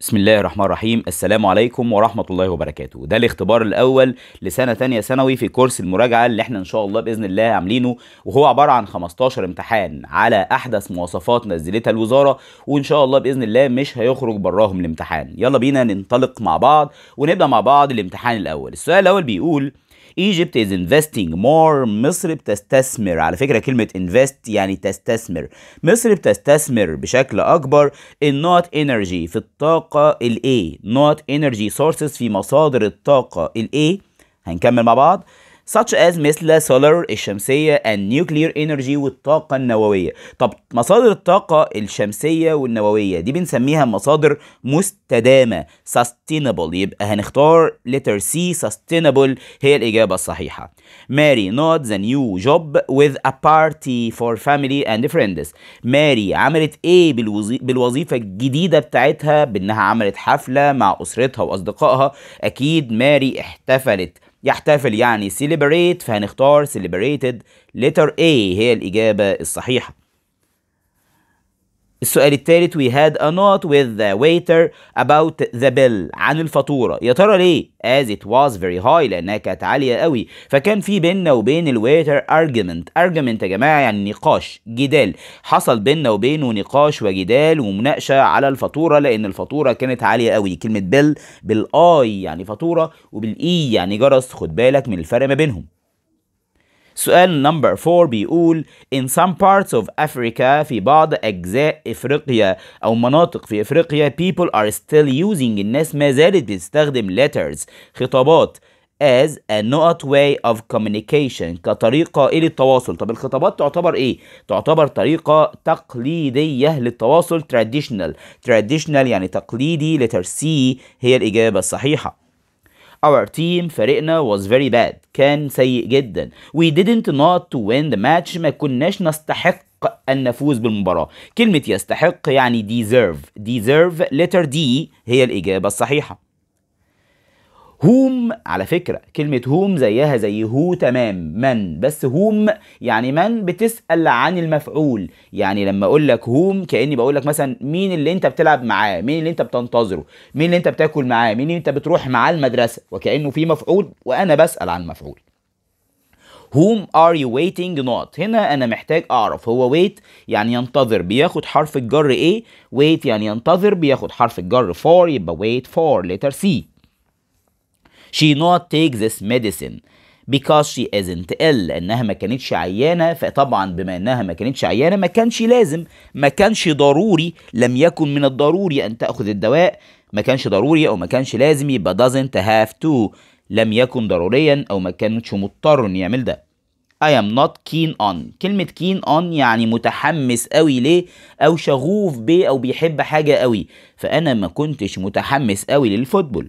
بسم الله الرحمن الرحيم السلام عليكم ورحمة الله وبركاته ده الاختبار الأول لسنة تانية ثانوي في كورس المراجعة اللي احنا إن شاء الله بإذن الله عاملينه وهو عبارة عن 15 امتحان على أحدث مواصفات نزلتها الوزارة وإن شاء الله بإذن الله مش هيخرج براهم الامتحان يلا بينا ننطلق مع بعض ونبدأ مع بعض الامتحان الأول السؤال الأول بيقول Egypt is investing more مصر بتستثمر على فكرة كلمة invest يعني تستثمر مصر بتستثمر بشكل أكبر in not energy في الطاقة الـ A not energy sources في مصادر الطاقة ال A هنكمل مع بعض such as مثل solar الشمسية and nuclear energy والطاقة النووية طب مصادر الطاقة الشمسية والنووية دي بنسميها مصادر مستدامة sustainable يبقى هنختار letter C sustainable هي الإجابة الصحيحة ماري not the new job with a party for family and friends ماري عملت إيه بالوظيفة الجديدة بتاعتها بأنها عملت حفلة مع أسرتها وأصدقائها أكيد ماري احتفلت يحتفل يعني celebrate فهنختار celebrated letter A هي الإجابة الصحيحة السؤال الثالث we had a not with the waiter about the bill عن الفاتورة يا ترى ليه as it was very high لأنها كانت عالية قوي فكان في بيننا وبين الويتر argument argument يا جماعة يعني نقاش جدال حصل بيننا وبينه نقاش وجدال ومناقشة على الفاتورة لأن الفاتورة كانت عالية قوي كلمة بيل بالآي يعني فاتورة وبالإي e يعني جرس خد بالك من الفرق ما بينهم سؤال نمبر 4 بيقول in some parts of Africa في بعض أجزاء إفريقيا أو مناطق في إفريقيا people are still using الناس ما زالت بتستخدم letters خطابات as a not way of communication كطريقة إيه للتواصل طب الخطابات تعتبر إيه؟ تعتبر طريقة تقليدية للتواصل traditional traditional يعني تقليدي letter C هي الإجابة الصحيحة Our team فريقنا was very bad كان سيء جدا We didn't not to win the match ما كناش نستحق أن نفوز بالمباراة كلمة يستحق يعني deserve deserve letter D هي الإجابة الصحيحة هوم على فكرة كلمة هوم زيها زي هو تمام من بس هوم يعني من بتسأل عن المفعول يعني لما أقول لك هوم كأني بقول لك مثلا مين اللي أنت بتلعب معاه مين اللي أنت بتنتظره مين اللي أنت بتاكل معاه مين اللي أنت بتروح معاه المدرسة وكأنه في مفعول وأنا بسأل عن المفعول whom are you waiting not هنا انا محتاج اعرف هو wait يعني ينتظر بياخد حرف الجر ايه wait يعني ينتظر بياخد حرف الجر for يبقى wait for letter C she not take this medicine because she isn't ill انها ما كانتش عيانه فطبعا بما انها ما كانتش عيانه ما كانش لازم ما كانش ضروري لم يكن من الضروري ان تاخذ الدواء ما كانش ضروري او ما كانش لازم يبقى doesn't have to لم يكن ضروريا او ما كانش مضطر أن يعمل ده I am not keen on كلمة keen on يعني متحمس قوي ليه أو شغوف بيه أو بيحب حاجة قوي فأنا ما كنتش متحمس قوي للفوتبول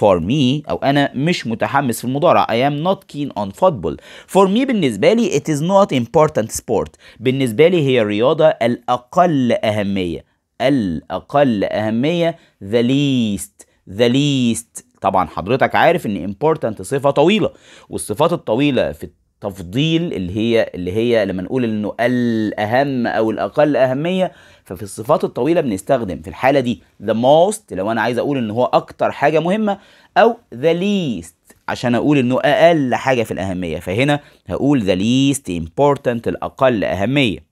for me أو أنا مش متحمس في المضارع I am not keen on football for me بالنسبة لي it is not important sport بالنسبة لي هي الرياضة الأقل أهمية الأقل أهمية the least the least طبعا حضرتك عارف ان important صفة طويلة والصفات الطويلة في تفضيل اللي هي اللي هي لما نقول انه الاهم او الاقل اهميه ففي الصفات الطويله بنستخدم في الحاله دي the most لو انا عايز اقول ان هو اكتر حاجه مهمه او the least عشان اقول انه اقل حاجه في الاهميه فهنا هقول the least important الاقل اهميه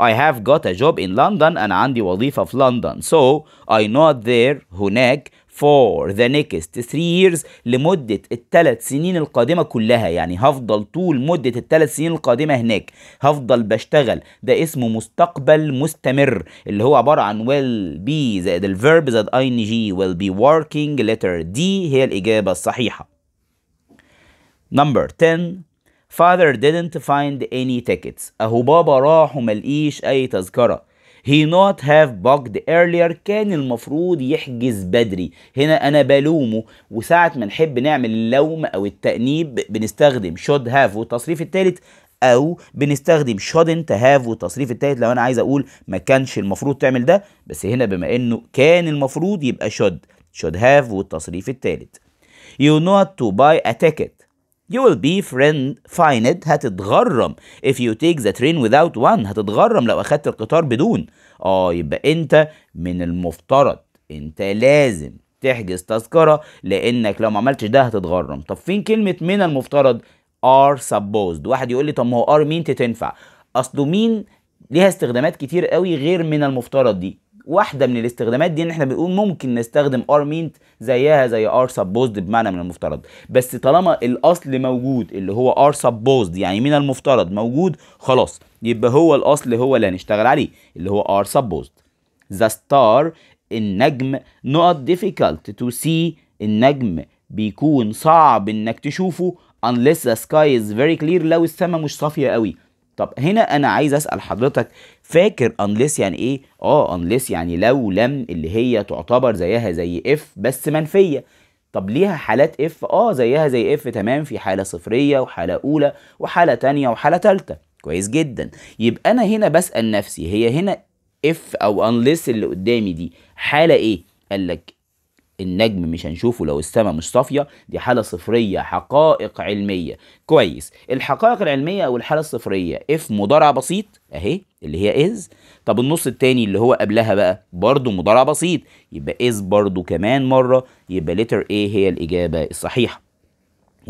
I have got a job in London أنا عندي وظيفة في لندن so I not there هناك for the next three years لمدة الثلاث سنين القادمة كلها يعني هفضل طول مدة الثلاث سنين القادمة هناك هفضل بشتغل ده اسمه مستقبل مستمر اللي هو عبارة عن will be زائد الفيرب زائد ing will be working letter D هي الإجابة الصحيحة number 10 father didn't find any tickets اهو بابا راح وملقيش اي تذكره he not have bugged earlier كان المفروض يحجز بدري هنا انا بلومه وساعة ما نحب نعمل اللوم او التأنيب بنستخدم should have والتصريف الثالث او بنستخدم shouldn't have والتصريف الثالث لو انا عايز اقول ما كانش المفروض تعمل ده بس هنا بما انه كان المفروض يبقى should should have والتصريف الثالث you not to buy a ticket You will be friend fined هتتغرم if you take the train without one هتتغرم لو أخدت القطار بدون اه يبقى أنت من المفترض أنت لازم تحجز تذكرة لأنك لو ما عملتش ده هتتغرم طب فين كلمة من المفترض are supposed واحد يقول لي طب ما هو are مين تنفع أصله مين ليها استخدامات كتير قوي غير من المفترض دي واحده من الاستخدامات دي ان احنا بنقول ممكن نستخدم ار مينت زيها زي ار سبوزد بمعنى من المفترض بس طالما الاصل موجود اللي هو ار سبوزد يعني من المفترض موجود خلاص يبقى هو الاصل هو اللي هنشتغل عليه اللي هو ار سبوزد ذا ستار النجم نقط difficult تو سي النجم بيكون صعب انك تشوفه unless the sky is very clear لو السماء مش صافيه قوي طب هنا انا عايز اسال حضرتك فاكر انليس يعني ايه اه انليس يعني لو لم اللي هي تعتبر زيها زي اف بس منفيه طب ليها حالات اف اه زيها زي اف تمام في حاله صفريه وحاله اولى وحاله تانية وحاله تالتة كويس جدا يبقى انا هنا بسال نفسي هي هنا اف او انليس اللي قدامي دي حاله ايه قال لك النجم مش هنشوفه لو السماء مش صافيه دي حاله صفريه حقائق علميه كويس الحقائق العلميه او الحاله الصفريه اف مضارع بسيط اهي اللي هي از طب النص التاني اللي هو قبلها بقى برضه مضارع بسيط يبقى از برضه كمان مره يبقى لتر ايه هي الاجابه الصحيحه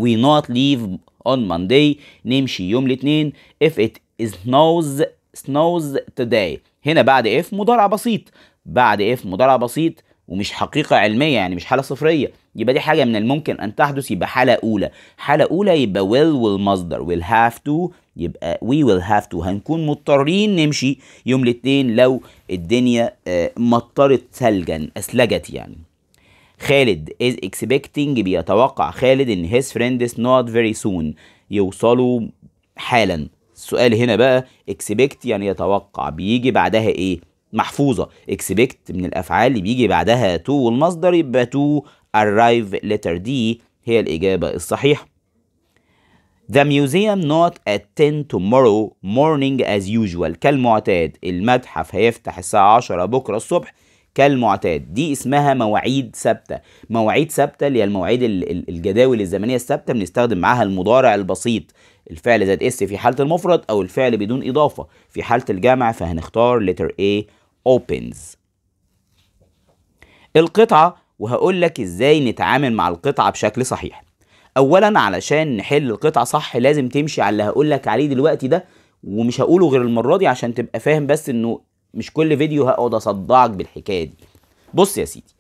we not leave on Monday نمشي يوم الاثنين if it is snows snows today هنا بعد اف مضارع بسيط بعد اف مضارع بسيط ومش حقيقة علمية يعني مش حالة صفرية يبقى دي حاجة من الممكن أن تحدث يبقى حالة أولى حالة أولى يبقى will والمصدر will have to يبقى we will have to هنكون مضطرين نمشي يوم الاثنين لو الدنيا آه، مطرت ثلجا أثلجت يعني خالد is expecting بيتوقع خالد ان his friend is not very soon يوصلوا حالا السؤال هنا بقى expect يعني يتوقع بيجي بعدها ايه محفوظه اكسبكت من الافعال اللي بيجي بعدها تو والمصدر يبقى تو arrive letter D هي الاجابه الصحيحه The museum not at 10 tomorrow morning as usual كالمعتاد المتحف هيفتح الساعة 10 بكرة الصبح كالمعتاد دي اسمها مواعيد ثابتة مواعيد ثابتة اللي هي المواعيد الجداول الزمنية الثابتة بنستخدم معاها المضارع البسيط الفعل ذات اس في حالة المفرد أو الفعل بدون إضافة في حالة الجمع فهنختار letter A opens القطعة وهقول لك ازاي نتعامل مع القطعة بشكل صحيح اولا علشان نحل القطعة صح لازم تمشي على اللي هقول لك عليه دلوقتي ده ومش هقوله غير المرة دي عشان تبقى فاهم بس انه مش كل فيديو هقعد اصدعك بالحكاية دي بص يا سيدي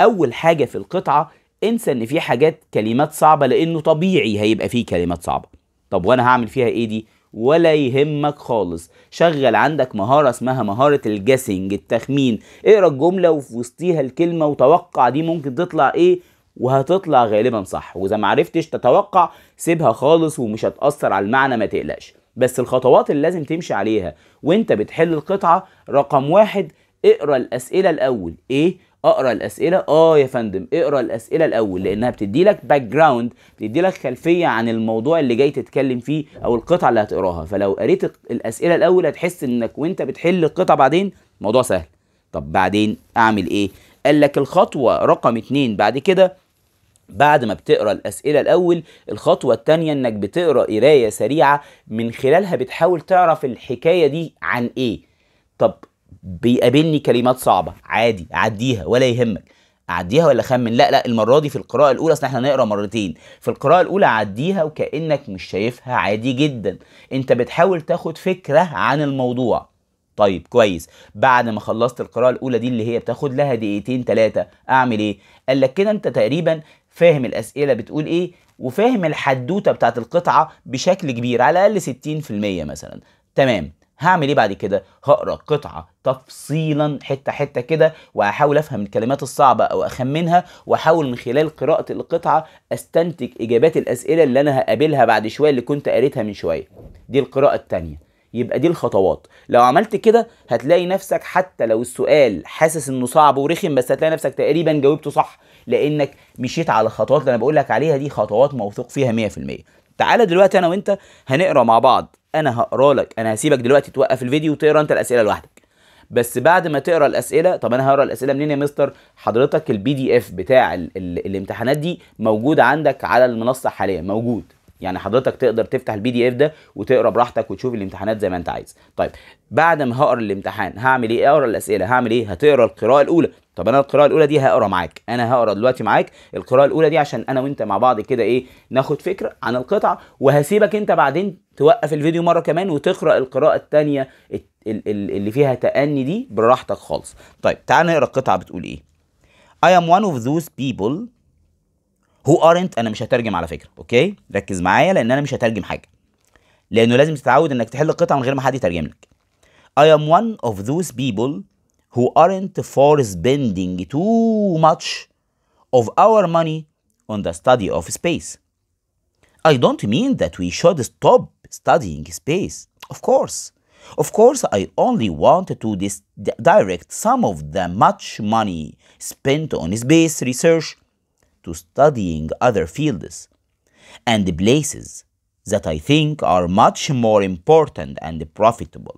اول حاجة في القطعة انسى ان في حاجات كلمات صعبة لانه طبيعي هيبقى فيه كلمات صعبة طب وانا هعمل فيها ايه دي ولا يهمك خالص شغل عندك مهارة اسمها مهارة الجاسنج التخمين اقرا الجملة وفي وسطيها الكلمة وتوقع دي ممكن تطلع ايه وهتطلع غالبا صح واذا ما عرفتش تتوقع سيبها خالص ومش هتأثر على المعنى ما تقلقش بس الخطوات اللي لازم تمشي عليها وانت بتحل القطعة رقم واحد اقرا الاسئلة الاول ايه اقرا الاسئله اه يا فندم اقرا الاسئله الاول لانها بتدي لك باك جراوند بتدي لك خلفيه عن الموضوع اللي جاي تتكلم فيه او القطعه اللي هتقراها فلو قريت الاسئله الاول هتحس انك وانت بتحل القطعه بعدين الموضوع سهل طب بعدين اعمل ايه قال لك الخطوه رقم اتنين بعد كده بعد ما بتقرا الاسئله الاول الخطوه الثانيه انك بتقرا قرايه سريعه من خلالها بتحاول تعرف الحكايه دي عن ايه طب بيقابلني كلمات صعبه عادي اعديها ولا يهمك اعديها ولا خمن لا لا المره دي في القراءه الاولى اصل احنا هنقرا مرتين في القراءه الاولى عديها وكانك مش شايفها عادي جدا انت بتحاول تاخد فكره عن الموضوع طيب كويس بعد ما خلصت القراءه الاولى دي اللي هي بتاخد لها دقيقتين ثلاثه اعمل ايه قال لك كده انت تقريبا فاهم الاسئله بتقول ايه وفاهم الحدوته بتاعت القطعه بشكل كبير على الاقل 60% مثلا تمام هعمل ايه بعد كده هقرا القطعه تفصيلا حته حته كده وهحاول افهم الكلمات الصعبه او اخمنها واحاول من خلال قراءه القطعه استنتج اجابات الاسئله اللي انا هقابلها بعد شويه اللي كنت قريتها من شويه دي القراءه الثانيه يبقى دي الخطوات لو عملت كده هتلاقي نفسك حتى لو السؤال حاسس انه صعب ورخم بس هتلاقي نفسك تقريبا جاوبته صح لانك مشيت على الخطوات اللي انا بقول لك عليها دي خطوات موثوق فيها 100% تعالى دلوقتي انا وانت هنقرا مع بعض انا هقرا لك انا هسيبك دلوقتي توقف الفيديو وتقرا انت الاسئله لوحدك بس بعد ما تقرا الاسئله طب انا هقرا الاسئله منين يا مستر حضرتك البي دي اف بتاع الامتحانات دي موجود عندك على المنصه حاليا موجود يعني حضرتك تقدر تفتح البي دي اف ده وتقرا براحتك وتشوف الامتحانات زي ما انت عايز طيب بعد ما هقرا الامتحان هعمل ايه اقرا الاسئله هعمل ايه هتقرا القراءه الاولى طب انا القراءه الاولى دي هقرا معاك انا هقرا دلوقتي معاك القراءه الاولى دي عشان انا وانت مع بعض كده ايه ناخد فكره عن القطعه وهسيبك انت بعدين توقف الفيديو مره كمان وتقرا القراءه الثانيه اللي فيها تأني دي براحتك خالص طيب تعال نقرا القطعه بتقول ايه I am one of those people هو ارنت انا مش هترجم على فكره اوكي ركز معايا لان انا مش هترجم حاجه لانه لازم تتعود انك تحل قطعه من غير ما حد يترجم لك I am one of those people who aren't for spending too much of our money on the study of space. I don't mean that we should stop studying space. Of course. Of course, I only want to direct some of the much money spent on space research to studying other fields and places that I think are much more important and profitable.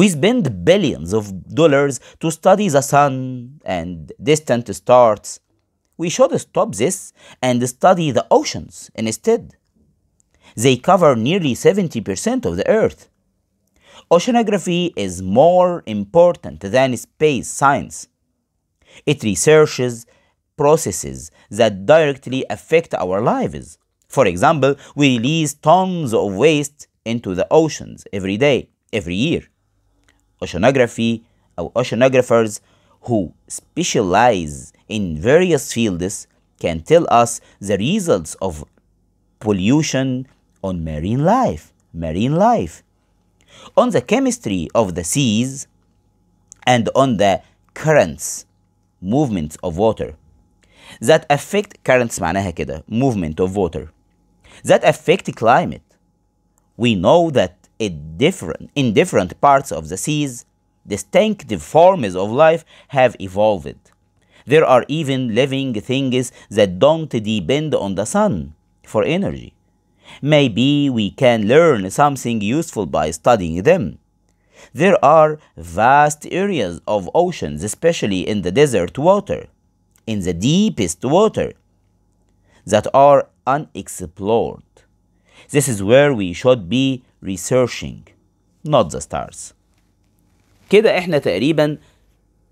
We spend billions of dollars to study the sun and distant stars. We should stop this and study the oceans instead. They cover nearly 70% of the Earth. Oceanography is more important than space science. It researches processes that directly affect our lives. For example, we release tons of waste into the oceans every day, every year. Oceanography our uh, oceanographers who specialize in various fields can tell us the results of pollution on marine life, marine life, on the chemistry of the seas, and on the currents, movements of water that affect currents معناها movement of water that affect climate we know that different, in different parts of the seas distinctive forms of life have evolved there are even living things that don't depend on the sun for energy maybe we can learn something useful by studying them there are vast areas of oceans especially in the desert water in the deepest water that are unexplored. This is where we should be researching, not the stars. كده احنا تقريبا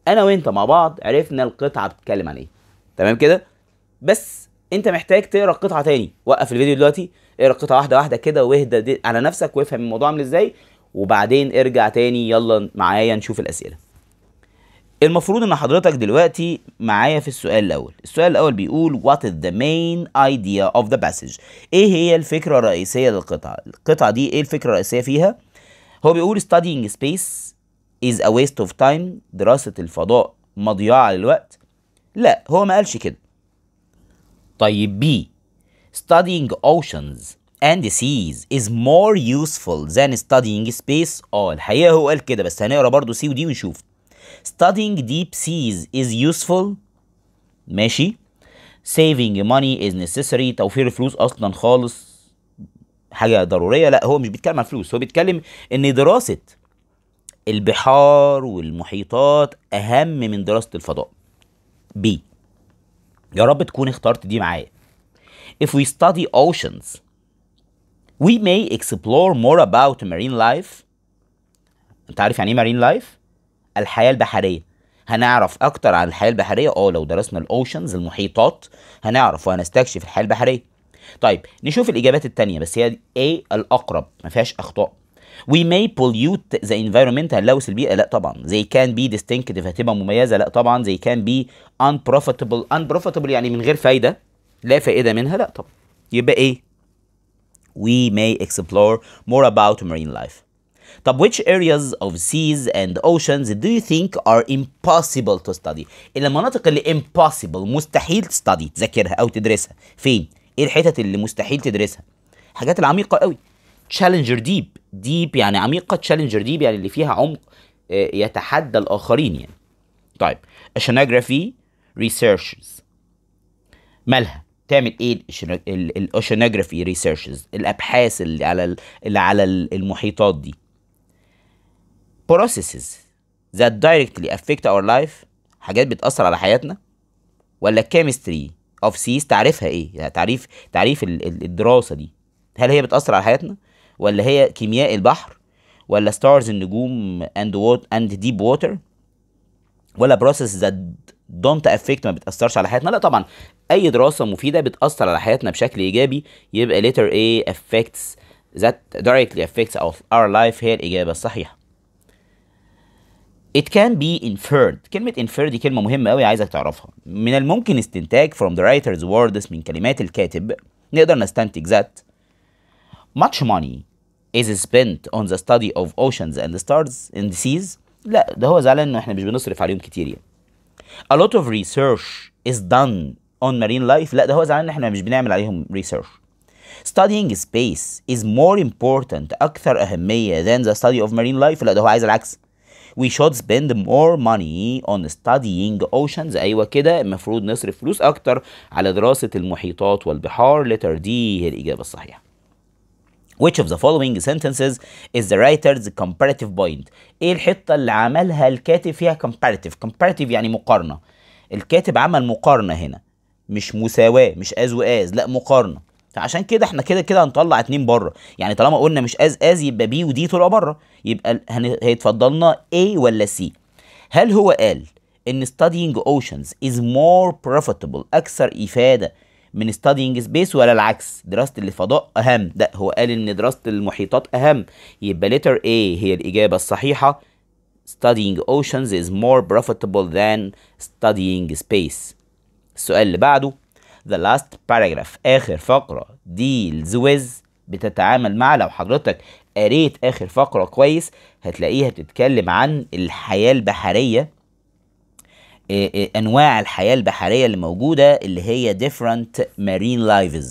انا وانت مع بعض عرفنا القطعه بتتكلم عن ايه تمام كده بس انت محتاج تقرا القطعه تاني وقف الفيديو دلوقتي اقرا القطعه واحده واحده كده واهدى على نفسك وافهم الموضوع عامل ازاي وبعدين ارجع تاني يلا معايا نشوف الاسئله المفروض ان حضرتك دلوقتي معايا في السؤال الاول السؤال الاول بيقول what is the main idea of the passage ايه هي الفكره الرئيسيه للقطعه القطعه دي ايه الفكره الرئيسيه فيها هو بيقول studying space is a waste of time دراسه الفضاء مضيعه للوقت لا هو ما قالش كده طيب بي studying oceans and seas is more useful than studying space اه الحقيقه هو قال كده بس هنقرا برضو سي ودي ونشوف studying deep seas is useful ماشي saving money is necessary توفير الفلوس اصلا خالص حاجه ضروريه لا هو مش بيتكلم عن فلوس هو بيتكلم ان دراسه البحار والمحيطات اهم من دراسه الفضاء B. يا رب تكون اخترت دي معايا if we study oceans we may explore more about marine life انت عارف يعني ايه marine life الحياه البحريه هنعرف اكتر عن الحياه البحريه اه لو درسنا الاوشنز المحيطات هنعرف وهنستكشف الحياه البحريه طيب نشوف الاجابات التانية بس هي ايه الاقرب ما فيهاش اخطاء We may pollute the environment هنلوث البيئة لا طبعا they can be distinctive هتبقى مميزة لا طبعا they can be unprofitable unprofitable يعني من غير فايدة لا فائدة منها لا طبعا يبقى ايه we may explore more about marine life طب which areas of seas and oceans do you think are impossible to study المناطق اللي impossible مستحيل تستدي تذاكرها او تدرسها فين ايه الحتت اللي مستحيل تدرسها الحاجات العميقه قوي تشالنجر ديب ديب يعني عميقه تشالنجر ديب يعني اللي فيها عمق آه، يتحدى الاخرين يعني طيب oceanography researches مالها تعمل ايه الاوشنوجرافي ريسيرشز الابحاث اللي على اللي على المحيطات دي processes that directly affect our life حاجات بتأثر على حياتنا ولا chemistry of seas تعريفها ايه يعني تعريف تعريف الدراسة دي هل هي بتأثر على حياتنا ولا هي كيمياء البحر ولا stars النجوم and what and deep water ولا processes that don't affect ما بتأثرش على حياتنا لا طبعا اي دراسة مفيدة بتأثر على حياتنا بشكل ايجابي يبقى letter A affects that directly affects our life هي الإجابة الصحيحة It can be inferred كلمة infer دي كلمة مهمة اوي عايزك تعرفها من الممكن استنتاج from the writer's words من كلمات الكاتب نقدر نستنتج that much money is spent on the study of oceans and stars and seas لا ده هو زعلان ان احنا مش بنصرف عليهم كتير يعني a lot of research is done on marine life لا ده هو زعلان ان احنا مش بنعمل عليهم research studying space is more important اكثر اهميه than the study of marine life لا ده هو عايز العكس we should spend more money on studying oceans ايوه كده المفروض نصرف فلوس اكتر على دراسه المحيطات والبحار letter D هي الاجابه الصحيحه Which of the following sentences is the writer's comparative point؟ ايه الحته اللي عملها الكاتب فيها comparative؟ comparative يعني مقارنه. الكاتب عمل مقارنه هنا مش مساواه مش از واز لا مقارنه. فعشان كده احنا كده كده هنطلع اتنين بره، يعني طالما قلنا مش از از يبقى بي ودي طلعوا بره. يبقى هيتفضلنا A ولا C هل هو قال ان studying oceans is more profitable اكثر افاده من studying space ولا العكس دراسه الفضاء اهم لا هو قال ان دراسه المحيطات اهم يبقى letter A هي الاجابه الصحيحه studying oceans is more profitable than studying space السؤال اللي بعده the last paragraph آخر فقرة deals with بتتعامل مع لو حضرتك قريت اخر فقره كويس هتلاقيها بتتكلم عن الحياه البحريه انواع الحياه البحريه اللي موجوده اللي هي different marine lives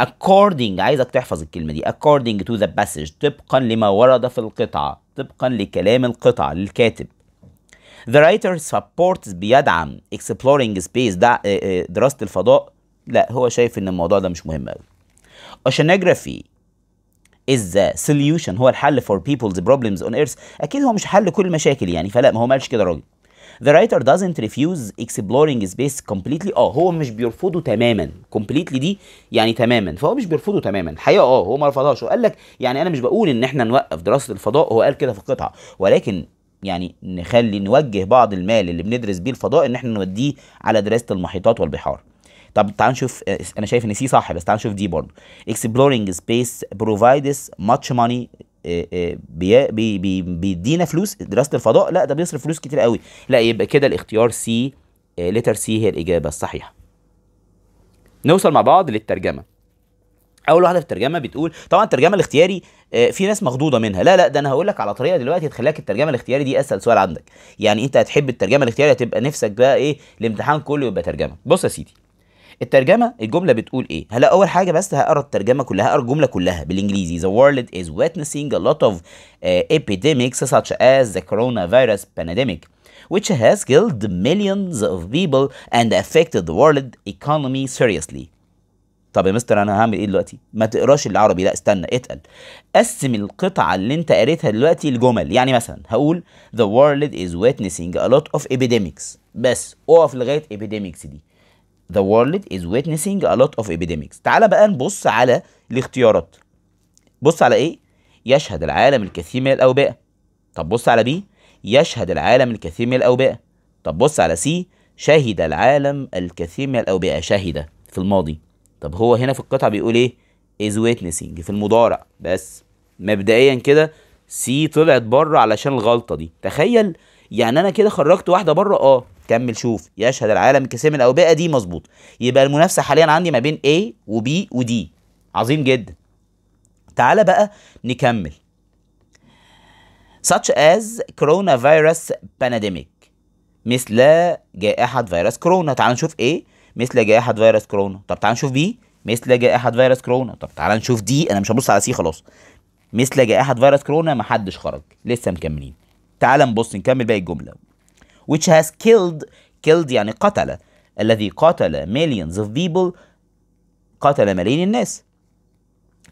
according عايزك تحفظ الكلمه دي according to the passage طبقا لما ورد في القطعه طبقا لكلام القطعه للكاتب the writer supports بيدعم exploring space ده دراسه الفضاء لا هو شايف ان الموضوع ده مش مهم قوي oceanography is the solution هو الحل for people's problems on earth اكيد هو مش حل كل المشاكل يعني فلا ما هو ما قالش كده راجل The writer doesn't refuse exploring space completely اه هو مش بيرفضه تماما completely دي يعني تماما فهو مش بيرفضه تماما الحقيقه اه هو ما رفضهاش وقال لك يعني انا مش بقول ان احنا نوقف دراسه الفضاء هو قال كده في القطعه ولكن يعني نخلي نوجه بعض المال اللي بندرس بيه الفضاء ان احنا نوديه على دراسه المحيطات والبحار طب تعال نشوف انا شايف ان سي صح بس تعال نشوف دي برضه اكسبلورنج سبيس بروفايدس ماتش ماني بيدينا فلوس دراسه الفضاء لا ده بيصرف فلوس كتير قوي لا يبقى كده الاختيار سي ليتر سي هي الاجابه الصحيحه نوصل مع بعض للترجمه اول واحده في الترجمه بتقول طبعا الترجمه الاختياري آه، في ناس مخضوضه منها لا لا ده انا هقول لك على طريقه دلوقتي تخليك الترجمه الاختياري دي اسهل سؤال عندك يعني انت هتحب الترجمه الاختياري هتبقى نفسك بقى ايه الامتحان كله يبقى ترجمه بص يا سيدي الترجمه الجمله بتقول ايه هلا اول حاجه بس هقرا الترجمه كلها هقرا الجمله كلها بالانجليزي the world is witnessing a lot of uh, epidemics such as the coronavirus pandemic which has killed millions of people and affected the world economy seriously طب يا مستر انا هعمل ايه دلوقتي ما تقراش العربي لا استنى اتقل قسم القطعه اللي انت قريتها دلوقتي لجمل يعني مثلا هقول the world is witnessing a lot of epidemics بس اقف لغايه epidemics دي the world is witnessing a lot of epidemics تعال بقى نبص على الاختيارات بص على ايه يشهد العالم الكثير من الاوبئه طب بص على بي يشهد العالم الكثير من الاوبئه طب بص على سي شهد العالم الكثير من الاوبئه شهد في الماضي طب هو هنا في القطعه بيقول ايه is witnessing في المضارع بس مبدئيا كده سي طلعت بره علشان الغلطه دي تخيل يعني انا كده خرجت واحده بره اه كمل شوف يشهد العالم كسم الاوبئه دي مظبوط يبقى المنافسه حاليا عندي ما بين A وB وD عظيم جدا تعالى بقى نكمل such as coronavirus pandemic مثل جائحة فيروس كورونا تعال نشوف A مثل جائحة فيروس كورونا طب تعال نشوف بي مثل جائحة فيروس كورونا طب تعال نشوف دي انا مش هبص على سي خلاص مثل جائحة فيروس كورونا محدش خرج لسه مكملين تعال نبص نكمل باقي الجملة which has killed killed يعني قتل الذي قتل millions of people قتل ملايين الناس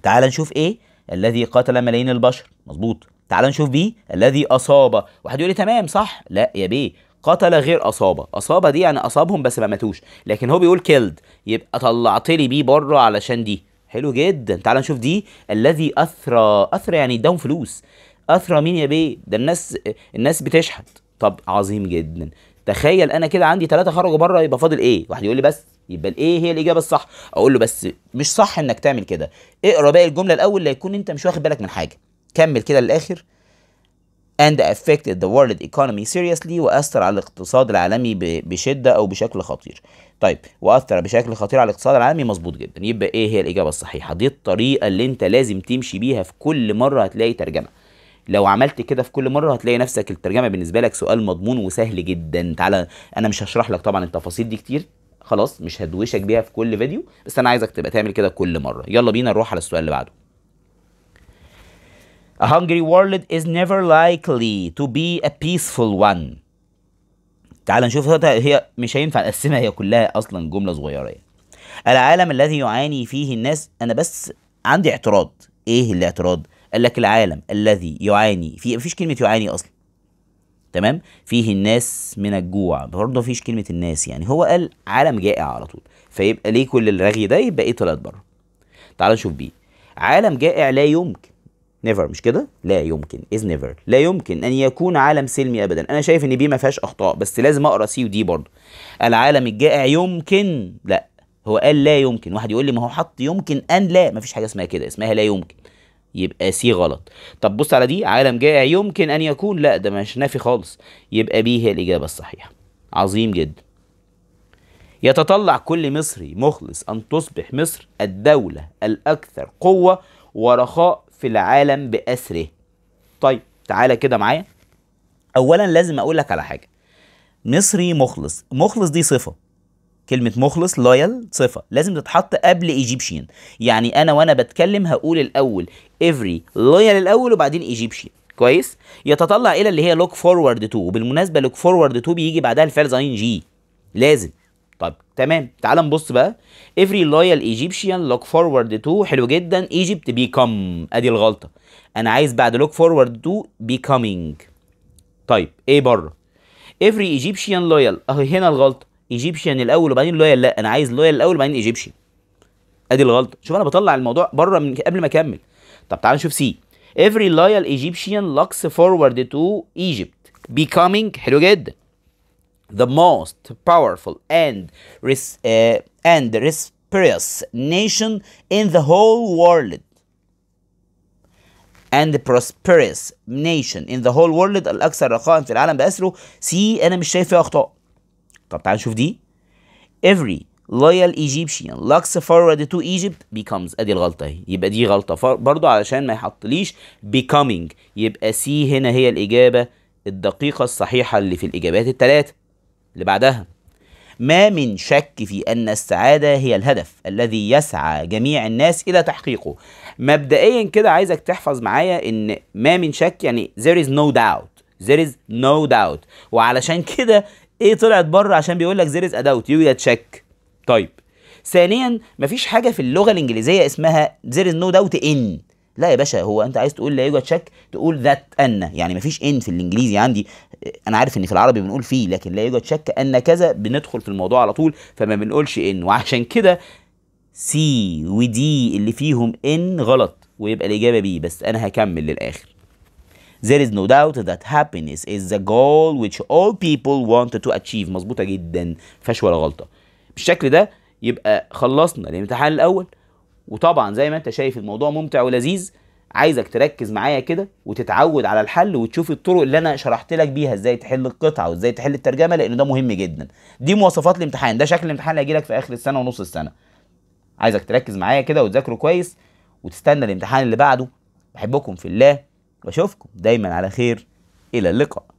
تعال نشوف ايه الذي قتل ملايين البشر مظبوط تعال نشوف بي الذي اصاب واحد يقول لي تمام صح لا يا بيه قتل غير اصابه اصابه دي يعني اصابهم بس ما ماتوش لكن هو بيقول كيلد يبقى طلعت لي بيه بره علشان دي حلو جدا تعال نشوف دي الذي اثرى اثرى يعني اداهم فلوس اثرى مين يا بيه ده الناس الناس بتشحت طب عظيم جدا تخيل انا كده عندي ثلاثه خرجوا بره يبقى فاضل ايه واحد يقول لي بس يبقى الايه هي الاجابه الصح اقول له بس مش صح انك تعمل كده اقرا باقي الجمله الاول ليكون يكون انت مش واخد بالك من حاجه كمل كده للاخر and affected the world economy seriously وأثر على الاقتصاد العالمي بشدة أو بشكل خطير. طيب وأثر بشكل خطير على الاقتصاد العالمي مظبوط جدا يبقى إيه هي الإجابة الصحيحة؟ دي الطريقة اللي أنت لازم تمشي بيها في كل مرة هتلاقي ترجمة. لو عملت كده في كل مره هتلاقي نفسك الترجمه بالنسبه لك سؤال مضمون وسهل جدا تعالى انا مش هشرح لك طبعا التفاصيل دي كتير خلاص مش هدوشك بيها في كل فيديو بس انا عايزك تبقى تعمل كده كل مره يلا بينا نروح على السؤال اللي بعده A hungry world is never likely to be a peaceful one. تعال نشوف هي مش هينفع نقسمها هي كلها اصلا جمله صغيره يعني. العالم الذي يعاني فيه الناس انا بس عندي اعتراض، ايه الاعتراض؟ قال لك العالم الذي يعاني في مفيش كلمه يعاني اصلا تمام فيه الناس من الجوع برضه مفيش كلمه الناس يعني هو قال عالم جائع على طول فيبقى ليه كل الرغي ده يبقى ايه طلعت بره تعال نشوف بيه عالم جائع لا يمكن نيفر مش كده لا يمكن از نيفر لا يمكن ان يكون عالم سلمي ابدا انا شايف ان بي ما فيهاش اخطاء بس لازم اقرا سي ودي برضه العالم الجائع يمكن لا هو قال لا يمكن واحد يقول لي ما هو حط يمكن ان لا ما فيش حاجه اسمها كده اسمها لا يمكن يبقى سي غلط طب بص على دي عالم جائع يمكن ان يكون لا ده مش نافي خالص يبقى بي هي الاجابه الصحيحه عظيم جدا يتطلع كل مصري مخلص ان تصبح مصر الدوله الاكثر قوه ورخاء في العالم باسره طيب تعالى كده معايا اولا لازم اقول لك على حاجه مصري مخلص مخلص دي صفه كلمة مخلص لويال صفة لازم تتحط قبل ايجيبشين يعني انا وانا بتكلم هقول الاول every لويال الاول وبعدين ايجيبشين كويس يتطلع الى اللي هي لوك فورورد تو وبالمناسبة لوك فورورد تو بيجي بعدها الفعل ان جي لازم طب تمام تعال نبص بقى every loyal Egyptian look forward to حلو جدا Egypt become ادي الغلطة انا عايز بعد look forward to becoming طيب ايه بره every Egyptian loyal اهي هنا الغلطة ايجيبشن الاول وبعدين لويال لا انا عايز لويال الاول وبعدين ايجيبشن ادي الغلطه شوف انا بطلع الموضوع بره من قبل ما اكمل طب تعال نشوف سي every loyal Egyptian looks forward to Egypt becoming حلو جدا the most powerful and res, uh, and prosperous nation in the whole world and the prosperous nation in the whole world الاكثر رخاء في العالم باسره سي انا مش شايف فيها اخطاء طب تعال نشوف دي every loyal Egyptian looks forward to Egypt becomes ادي الغلطه اهي يبقى دي غلطه برضو علشان ما يحطليش becoming يبقى سي هنا هي الاجابه الدقيقه الصحيحه اللي في الاجابات الثلاثه اللي بعدها ما من شك في أن السعادة هي الهدف الذي يسعى جميع الناس إلى تحقيقه مبدئيا كده عايزك تحفظ معايا إن ما من شك يعني there is no doubt there is no doubt وعلشان كده ايه طلعت بره عشان بيقول لك زيرز is يو تشيك يوجد طيب ثانيا مفيش حاجه في اللغه الانجليزيه اسمها there نو داوت ان لا يا باشا هو انت عايز تقول لا يوجد تشيك تقول ذات ان يعني مفيش ان في الانجليزي عندي انا عارف ان في العربي بنقول فيه لكن لا يوجد شك ان كذا بندخل في الموضوع على طول فما بنقولش ان وعشان كده سي ودي اللي فيهم ان غلط ويبقى الاجابه بي بس انا هكمل للاخر There is no doubt that happiness is the goal which all people want to achieve مظبوطة جدا مفيهاش ولا غلطة بالشكل ده يبقى خلصنا الامتحان الأول وطبعا زي ما انت شايف الموضوع ممتع ولذيذ عايزك تركز معايا كده وتتعود على الحل وتشوف الطرق اللي انا شرحت لك بيها ازاي تحل القطعه وازاي تحل الترجمه لان ده مهم جدا دي مواصفات الامتحان ده شكل الامتحان اللي هيجي لك في اخر السنه ونص السنه عايزك تركز معايا كده وتذاكره كويس وتستنى الامتحان اللي بعده بحبكم في الله واشوفكم دايما على خير الى اللقاء